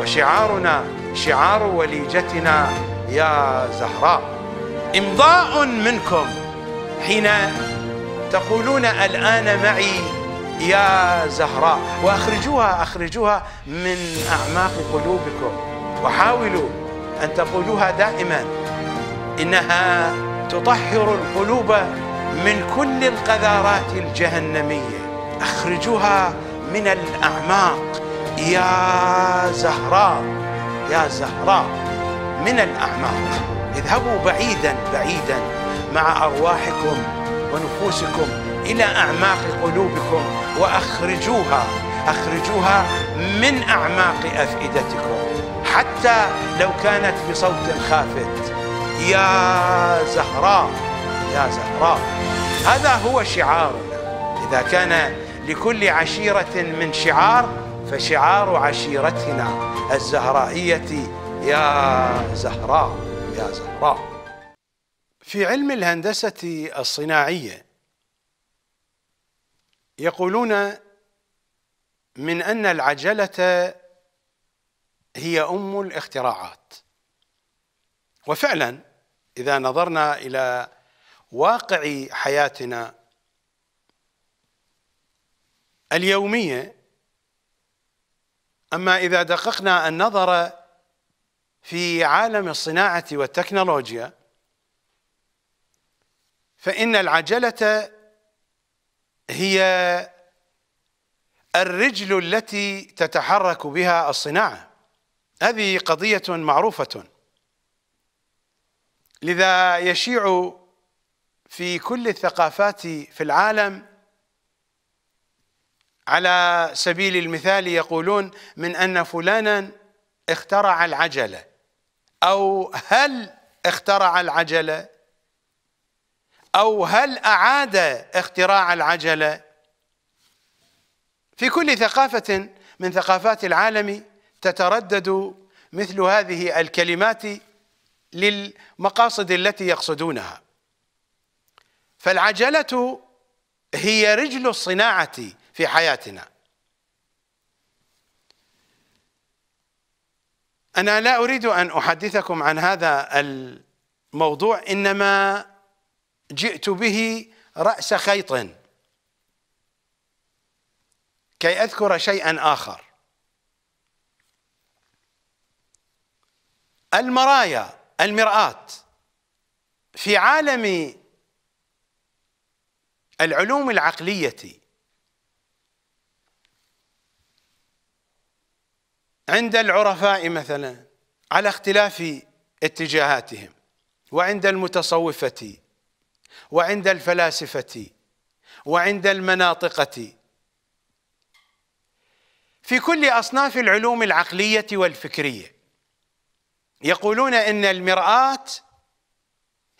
وشعارنا شعار وليجتنا يا زهراء امضاء منكم حين تقولون الآن معي يا زهراء وأخرجوها أخرجوها من أعماق قلوبكم وحاولوا أن تقولوها دائما إنها تطهر القلوب من كل القذارات الجهنمية أخرجوها من الأعماق يا زهراء يا زهراء من الأعماق اذهبوا بعيدا بعيدا مع أرواحكم ونفوسكم إلى أعماق قلوبكم وأخرجوها أخرجوها من أعماق أفئدتكم حتى لو كانت بصوت خافت يا زهراء يا زهراء هذا هو شعارنا إذا كان لكل عشيرة من شعار فشعار عشيرتنا الزهرائية يا زهراء يا زهراء في علم الهندسة الصناعية يقولون من أن العجلة هي أم الاختراعات وفعلا إذا نظرنا إلى واقع حياتنا اليومية أما إذا دققنا النظر في عالم الصناعة والتكنولوجيا فإن العجلة هي الرجل التي تتحرك بها الصناعة هذه قضية معروفة لذا يشيع في كل الثقافات في العالم على سبيل المثال يقولون من ان فلانا اخترع العجله او هل اخترع العجله او هل اعاد اختراع العجله في كل ثقافه من ثقافات العالم تتردد مثل هذه الكلمات للمقاصد التي يقصدونها فالعجله هي رجل الصناعه في حياتنا أنا لا أريد أن أحدثكم عن هذا الموضوع إنما جئت به رأس خيط كي أذكر شيئا آخر المرايا المرآة في عالم العلوم العقلية عند العرفاء مثلا على اختلاف اتجاهاتهم وعند المتصوفة وعند الفلاسفة وعند المناطقة في كل أصناف العلوم العقلية والفكرية يقولون إن المرآة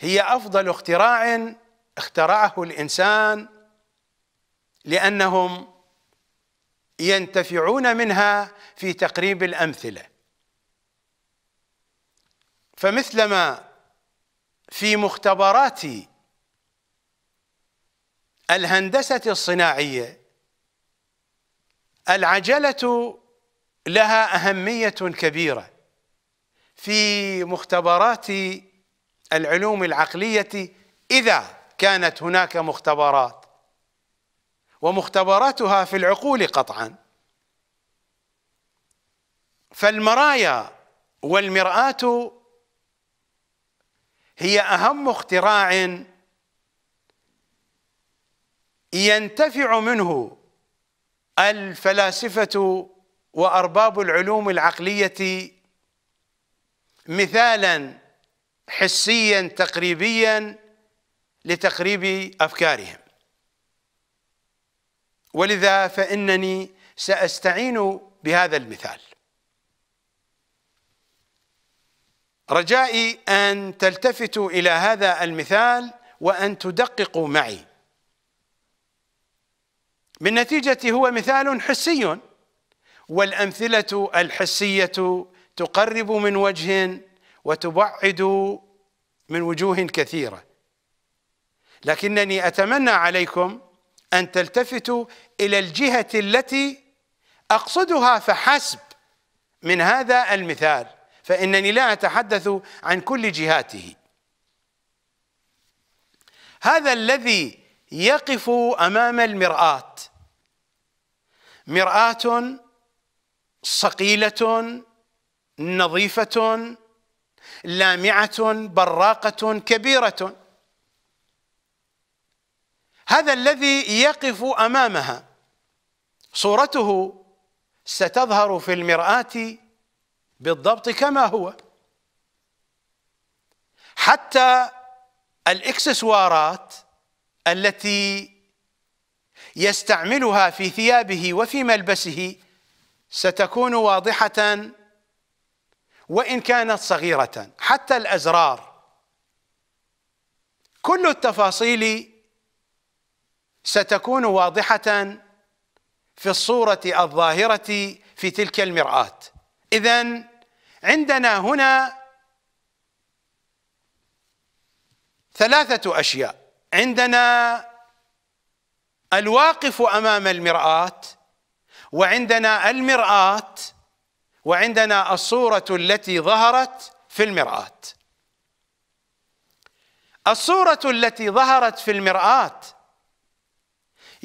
هي أفضل اختراع اخترعه الإنسان لأنهم ينتفعون منها في تقريب الامثله فمثلما في مختبرات الهندسه الصناعيه العجله لها اهميه كبيره في مختبرات العلوم العقليه اذا كانت هناك مختبرات ومختبراتها في العقول قطعا فالمرايا والمرآة هي أهم اختراع ينتفع منه الفلاسفة وأرباب العلوم العقلية مثالا حسيا تقريبيا لتقريب أفكارهم ولذا فإنني سأستعين بهذا المثال رجائي أن تلتفتوا إلى هذا المثال وأن تدققوا معي بالنتيجة هو مثال حسي والأمثلة الحسية تقرب من وجه وتبعد من وجوه كثيرة لكنني أتمنى عليكم أن تلتفتوا إلى الجهة التي أقصدها فحسب من هذا المثال فإنني لا أتحدث عن كل جهاته هذا الذي يقف أمام المرآة مرآة صقيلة نظيفة لامعة براقة كبيرة هذا الذي يقف امامها صورته ستظهر في المراه بالضبط كما هو حتى الاكسسوارات التي يستعملها في ثيابه وفي ملبسه ستكون واضحه وان كانت صغيره حتى الازرار كل التفاصيل ستكون واضحة في الصورة الظاهرة في تلك المرآة إذا عندنا هنا ثلاثة أشياء عندنا الواقف أمام المرآة وعندنا المرآة وعندنا الصورة التي ظهرت في المرآة الصورة التي ظهرت في المرآة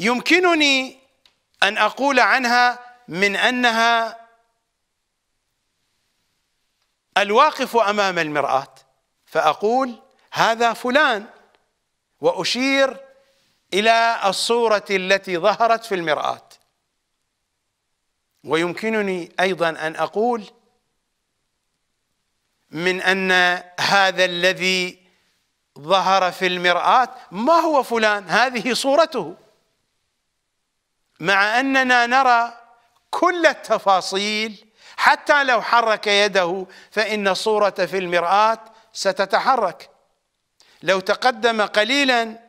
يمكنني ان اقول عنها من انها الواقف امام المراه فاقول هذا فلان واشير الى الصوره التي ظهرت في المراه ويمكنني ايضا ان اقول من ان هذا الذي ظهر في المراه ما هو فلان هذه صورته مع أننا نرى كل التفاصيل حتى لو حرك يده فإن الصورة في المرآة ستتحرك لو تقدم قليلا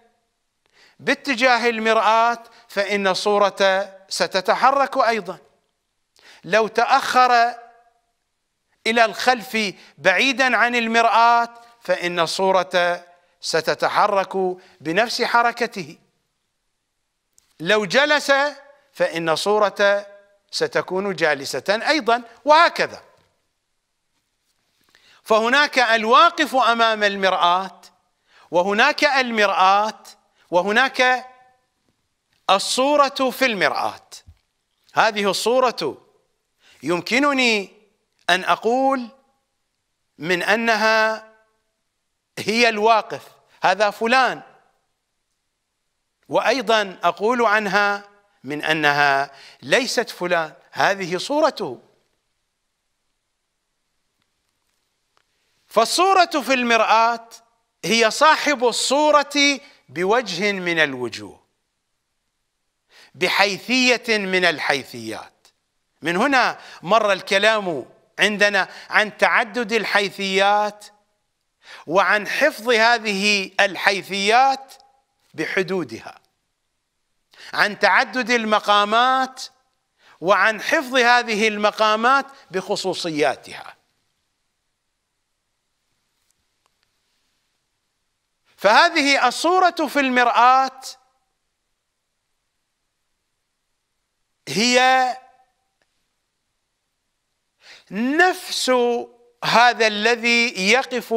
باتجاه المرآة فإن الصورة ستتحرك أيضا لو تأخر إلى الخلف بعيدا عن المرآة فإن الصورة ستتحرك بنفس حركته لو جلس فإن صورة ستكون جالسة أيضا وهكذا فهناك الواقف أمام المرآة وهناك المرآة وهناك الصورة في المرآة هذه الصورة يمكنني أن أقول من أنها هي الواقف هذا فلان وايضا اقول عنها من انها ليست فلان هذه صورته فالصوره في المراه هي صاحب الصوره بوجه من الوجوه بحيثيه من الحيثيات من هنا مر الكلام عندنا عن تعدد الحيثيات وعن حفظ هذه الحيثيات بحدودها عن تعدد المقامات وعن حفظ هذه المقامات بخصوصياتها فهذه الصورة في المرآة هي نفس هذا الذي يقف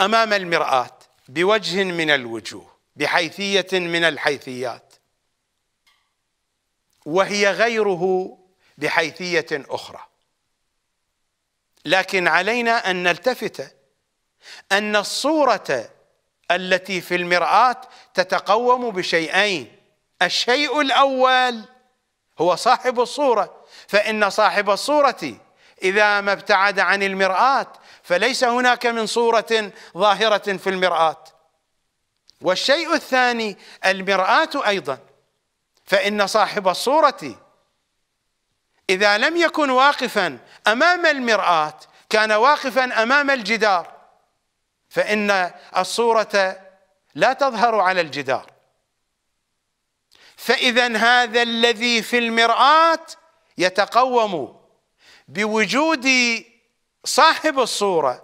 امام المراه بوجه من الوجوه بحيثية من الحيثيات وهي غيره بحيثية أخرى لكن علينا أن نلتفت أن الصورة التي في المرآة تتقوم بشيئين الشيء الأول هو صاحب الصورة فإن صاحب الصورة إذا ما ابتعد عن المرآة فليس هناك من صورة ظاهرة في المرآة والشيء الثاني المرآة أيضا فإن صاحب الصورة إذا لم يكن واقفا أمام المرآة كان واقفا أمام الجدار فإن الصورة لا تظهر على الجدار فإذا هذا الذي في المرآة يتقوم بوجود صاحب الصورة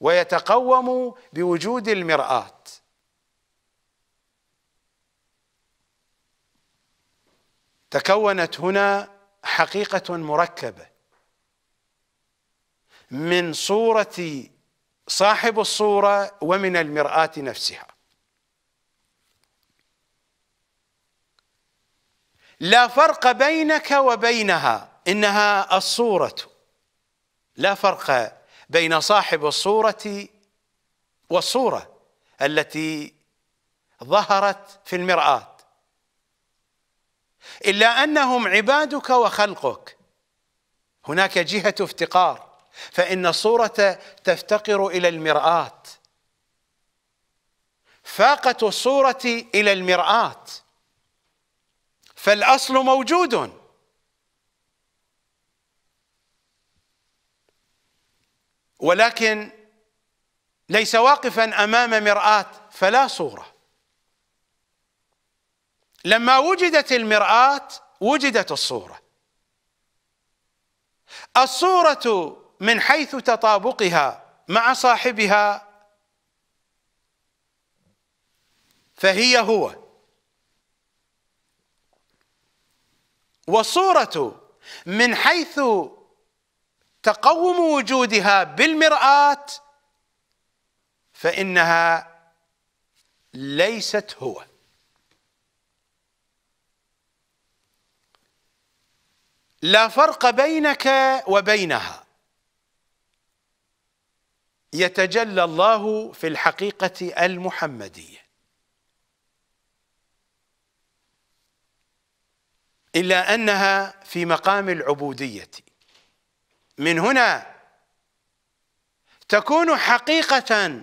ويتقوم بوجود المرآة تكونت هنا حقيقة مركبة من صورة صاحب الصورة ومن المرآة نفسها لا فرق بينك وبينها إنها الصورة لا فرق بين صاحب الصورة والصورة التي ظهرت في المرآة إلا أنهم عبادك وخلقك هناك جهة افتقار فإن الصورة تفتقر إلى المرآة فاقة الصورة إلى المرآة فالأصل موجود ولكن ليس واقفا امام مراه فلا صوره لما وجدت المراه وجدت الصوره الصوره من حيث تطابقها مع صاحبها فهي هو والصوره من حيث تقوم وجودها بالمرآة فإنها ليست هو لا فرق بينك وبينها يتجلى الله في الحقيقة المحمدية إلا أنها في مقام العبودية من هنا تكون حقيقة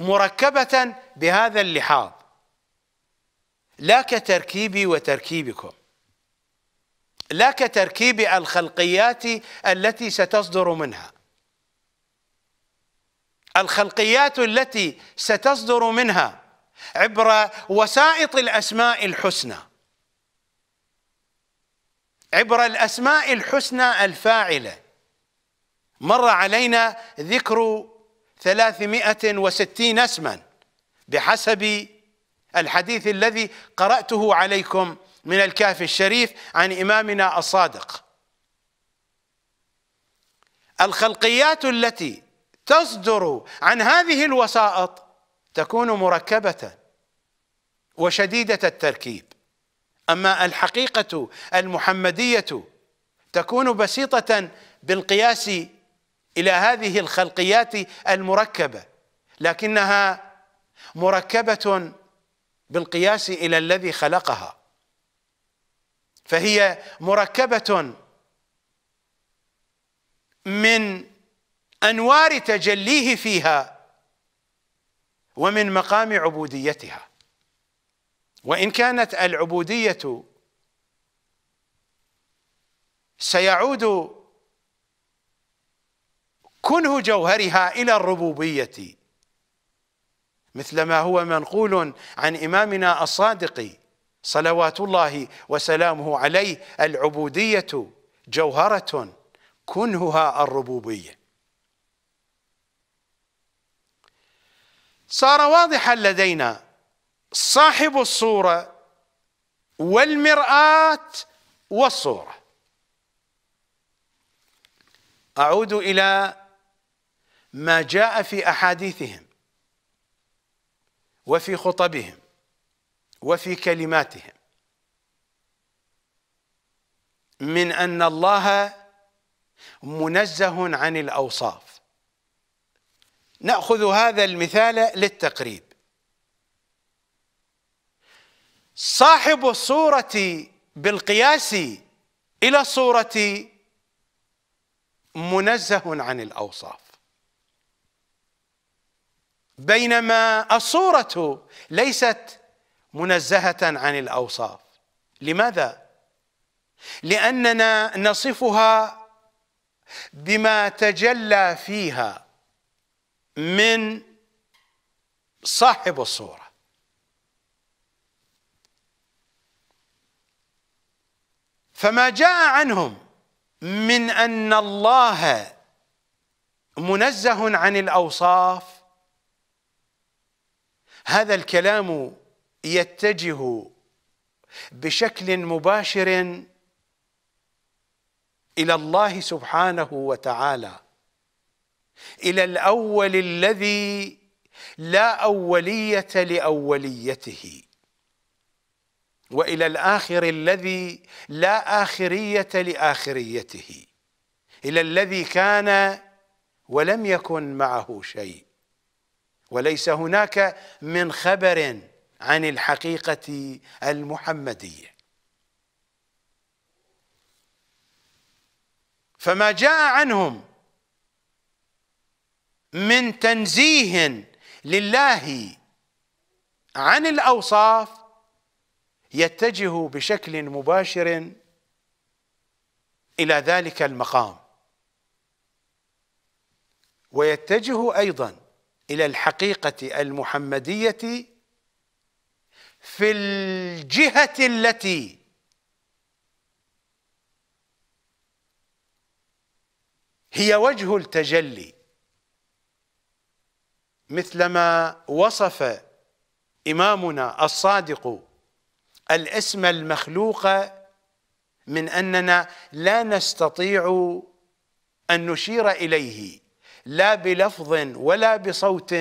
مركبة بهذا اللحاظ لا كتركيبي وتركيبكم لا كتركيب الخلقيات التي ستصدر منها الخلقيات التي ستصدر منها عبر وسائط الأسماء الحسنى عبر الأسماء الحسنى الفاعلة مر علينا ذكر ثلاثمائة وستين اسما بحسب الحديث الذي قرأته عليكم من الكهف الشريف عن إمامنا الصادق الخلقيات التي تصدر عن هذه الوسائط تكون مركبة وشديدة التركيب اما الحقيقه المحمديه تكون بسيطه بالقياس الى هذه الخلقيات المركبه لكنها مركبه بالقياس الى الذي خلقها فهي مركبه من انوار تجليه فيها ومن مقام عبوديتها وان كانت العبوديه سيعود كنه جوهرها الى الربوبيه مثل ما هو منقول عن امامنا الصادق صلوات الله وسلامه عليه العبوديه جوهره كنهها الربوبيه صار واضحا لدينا صاحب الصورة والمرآة والصورة أعود إلى ما جاء في أحاديثهم وفي خطبهم وفي كلماتهم من أن الله منزه عن الأوصاف نأخذ هذا المثال للتقريب صاحب الصورة بالقياس إلى الصورة منزه عن الأوصاف بينما الصورة ليست منزهة عن الأوصاف لماذا؟ لأننا نصفها بما تجلى فيها من صاحب الصورة فما جاء عنهم من أن الله منزه عن الأوصاف هذا الكلام يتجه بشكل مباشر إلى الله سبحانه وتعالى إلى الأول الذي لا أولية لأوليته والى الاخر الذي لا اخريه لاخريته الى الذي كان ولم يكن معه شيء وليس هناك من خبر عن الحقيقه المحمديه فما جاء عنهم من تنزيه لله عن الاوصاف يتجه بشكل مباشر الى ذلك المقام ويتجه ايضا الى الحقيقه المحمديه في الجهه التي هي وجه التجلي مثلما وصف امامنا الصادق الاسم المخلوق من اننا لا نستطيع ان نشير اليه لا بلفظ ولا بصوت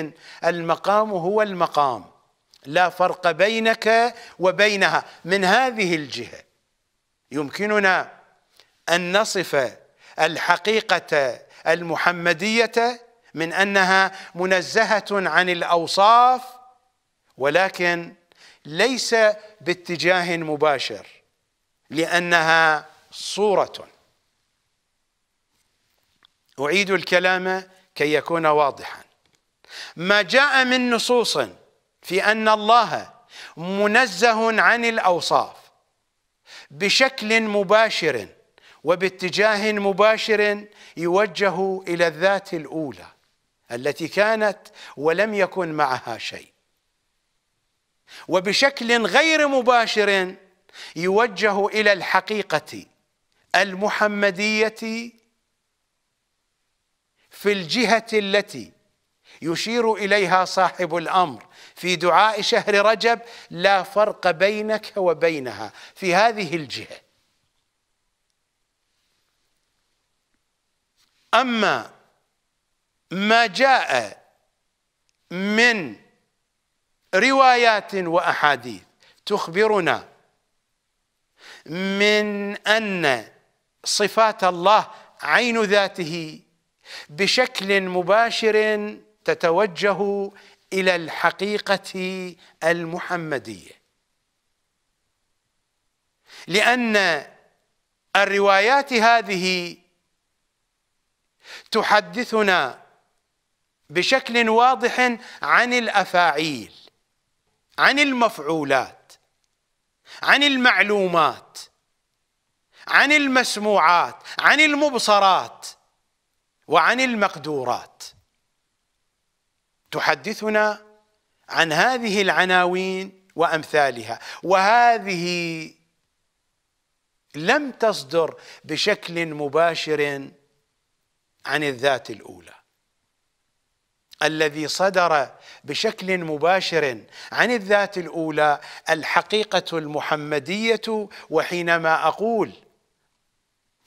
المقام هو المقام لا فرق بينك وبينها من هذه الجهه يمكننا ان نصف الحقيقه المحمديه من انها منزهه عن الاوصاف ولكن ليس باتجاه مباشر لانها صوره اعيد الكلام كي يكون واضحا ما جاء من نصوص في ان الله منزه عن الاوصاف بشكل مباشر وباتجاه مباشر يوجه الى الذات الاولى التي كانت ولم يكن معها شيء وبشكل غير مباشر يوجه الى الحقيقه المحمديه في الجهه التي يشير اليها صاحب الامر في دعاء شهر رجب لا فرق بينك وبينها في هذه الجهه اما ما جاء من روايات واحاديث تخبرنا من ان صفات الله عين ذاته بشكل مباشر تتوجه الى الحقيقه المحمديه لان الروايات هذه تحدثنا بشكل واضح عن الافاعيل عن المفعولات عن المعلومات عن المسموعات عن المبصرات وعن المقدورات تحدثنا عن هذه العناوين وامثالها وهذه لم تصدر بشكل مباشر عن الذات الاولى الذي صدر بشكل مباشر عن الذات الاولى الحقيقه المحمديه وحينما اقول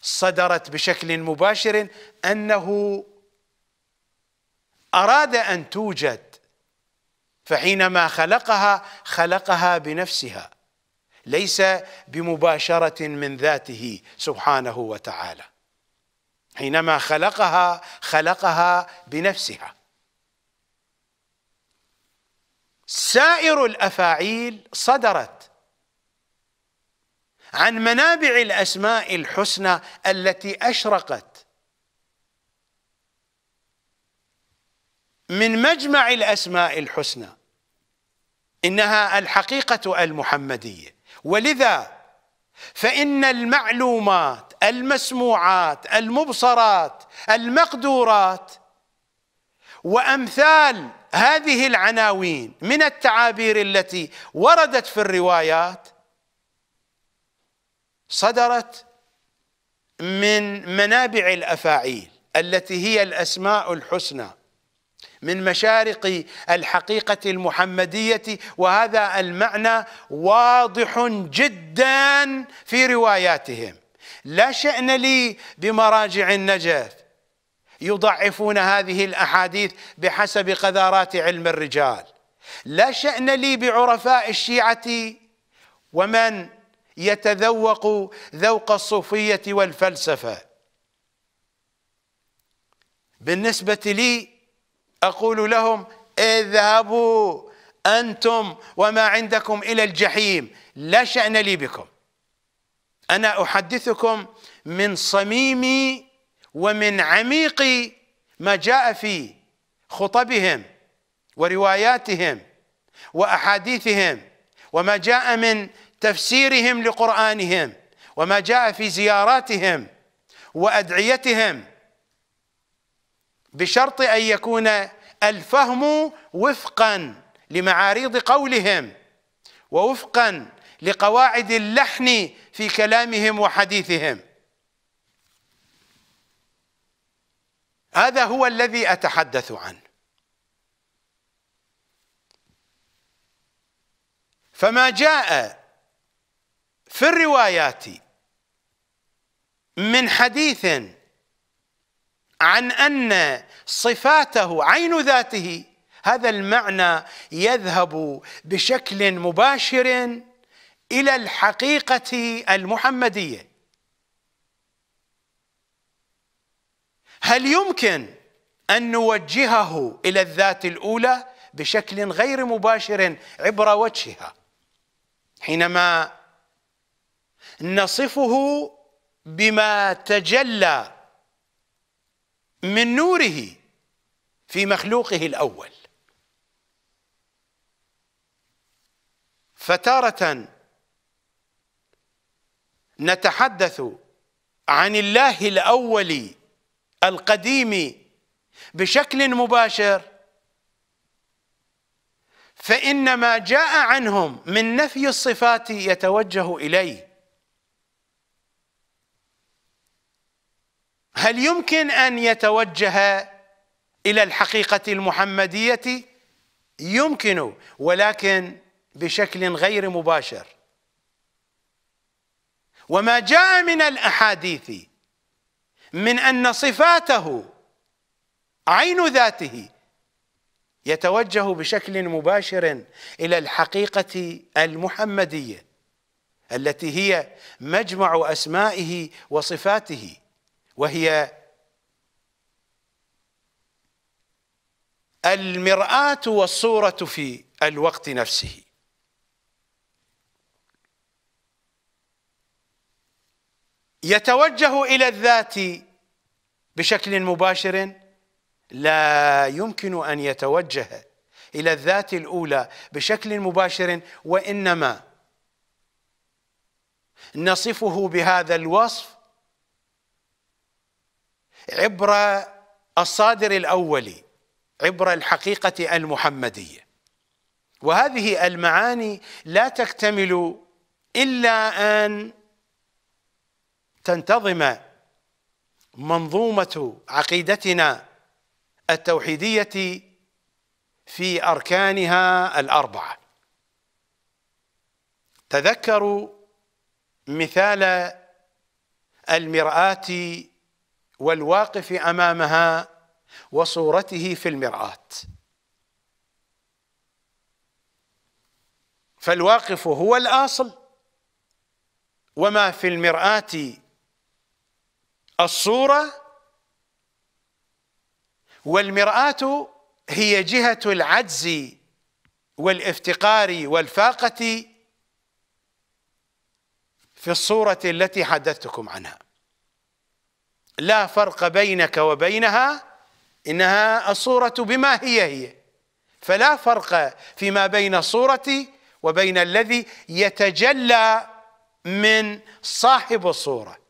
صدرت بشكل مباشر انه اراد ان توجد فحينما خلقها خلقها بنفسها ليس بمباشره من ذاته سبحانه وتعالى حينما خلقها خلقها بنفسها سائر الافاعيل صدرت عن منابع الاسماء الحسنى التي اشرقت من مجمع الاسماء الحسنى انها الحقيقه المحمديه ولذا فان المعلومات المسموعات المبصرات المقدورات وامثال هذه العناوين من التعابير التي وردت في الروايات صدرت من منابع الافاعيل التي هي الاسماء الحسنى من مشارق الحقيقه المحمديه وهذا المعنى واضح جدا في رواياتهم لا شان لي بمراجع النجف يضعفون هذه الأحاديث بحسب قذارات علم الرجال لا شأن لي بعرفاء الشيعة ومن يتذوق ذوق الصوفية والفلسفة بالنسبة لي أقول لهم اذهبوا أنتم وما عندكم إلى الجحيم لا شأن لي بكم أنا أحدثكم من صميم ومن عميق ما جاء في خطبهم ورواياتهم واحاديثهم وما جاء من تفسيرهم لقرانهم وما جاء في زياراتهم وادعيتهم بشرط ان يكون الفهم وفقا لمعاريض قولهم ووفقا لقواعد اللحن في كلامهم وحديثهم هذا هو الذي أتحدث عنه فما جاء في الروايات من حديث عن أن صفاته عين ذاته هذا المعنى يذهب بشكل مباشر إلى الحقيقة المحمدية هل يمكن أن نوجهه إلى الذات الأولى بشكل غير مباشر عبر وجهها حينما نصفه بما تجلى من نوره في مخلوقه الأول فتارة نتحدث عن الله الأولي القديم بشكل مباشر فإن ما جاء عنهم من نفي الصفات يتوجه إليه هل يمكن أن يتوجه إلى الحقيقة المحمدية؟ يمكن ولكن بشكل غير مباشر وما جاء من الأحاديث من ان صفاته عين ذاته يتوجه بشكل مباشر الى الحقيقه المحمديه التي هي مجمع اسمائه وصفاته وهي المراه والصوره في الوقت نفسه يتوجه الى الذات بشكل مباشر لا يمكن ان يتوجه الى الذات الاولى بشكل مباشر وانما نصفه بهذا الوصف عبر الصادر الاولي عبر الحقيقه المحمديه وهذه المعاني لا تكتمل الا ان تنتظم منظومة عقيدتنا التوحيدية في أركانها الأربعة تذكروا مثال المرآة والواقف أمامها وصورته في المرآة فالواقف هو الأصل وما في المرآة الصورة والمرآة هي جهة العجز والافتقار والفاقة في الصورة التي حدثتكم عنها لا فرق بينك وبينها إنها الصورة بما هي هي فلا فرق فيما بين الصورة وبين الذي يتجلى من صاحب الصورة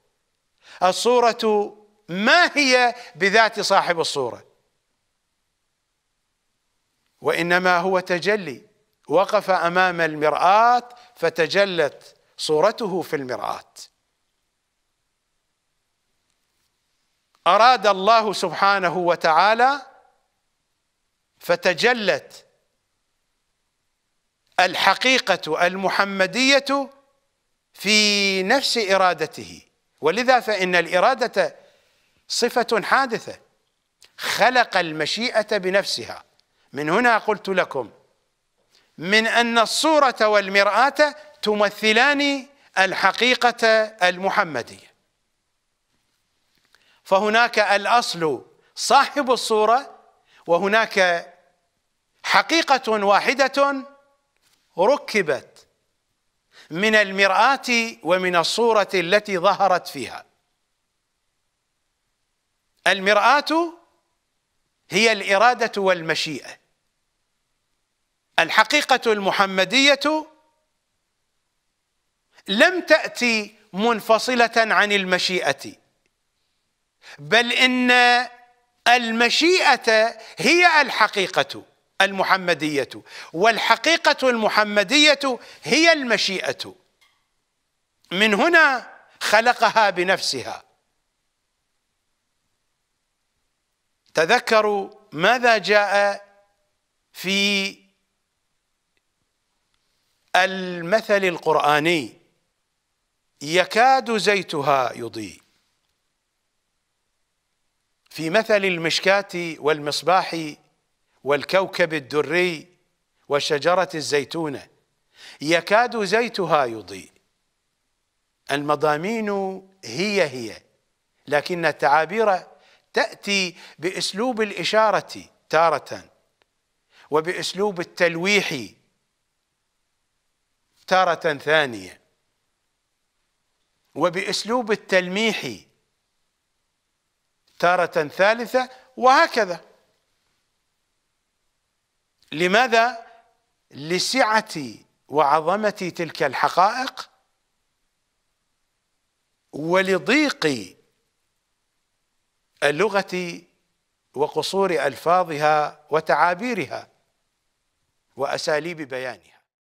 الصورة ما هي بذات صاحب الصورة وإنما هو تجلي وقف أمام المرآة فتجلت صورته في المرآة أراد الله سبحانه وتعالى فتجلت الحقيقة المحمدية في نفس إرادته ولذا فإن الإرادة صفة حادثة خلق المشيئة بنفسها من هنا قلت لكم من أن الصورة والمرآة تمثلان الحقيقة المحمدية فهناك الأصل صاحب الصورة وهناك حقيقة واحدة ركبت من المرآة ومن الصورة التي ظهرت فيها المرآة هي الإرادة والمشيئة الحقيقة المحمدية لم تأتي منفصلة عن المشيئة بل إن المشيئة هي الحقيقة المحمدية والحقيقة المحمدية هي المشيئة من هنا خلقها بنفسها تذكروا ماذا جاء في المثل القرآني يكاد زيتها يضيء في مثل المشكاة والمصباح والكوكب الدري وشجرة الزيتونة يكاد زيتها يضيء المضامين هي هي لكن التعابير تأتي بأسلوب الإشارة تارة وبأسلوب التلويح تارة ثانية وبأسلوب التلميح تارة ثالثة وهكذا لماذا؟ لسعة وعظمة تلك الحقائق ولضيق اللغة وقصور ألفاظها وتعابيرها وأساليب بيانها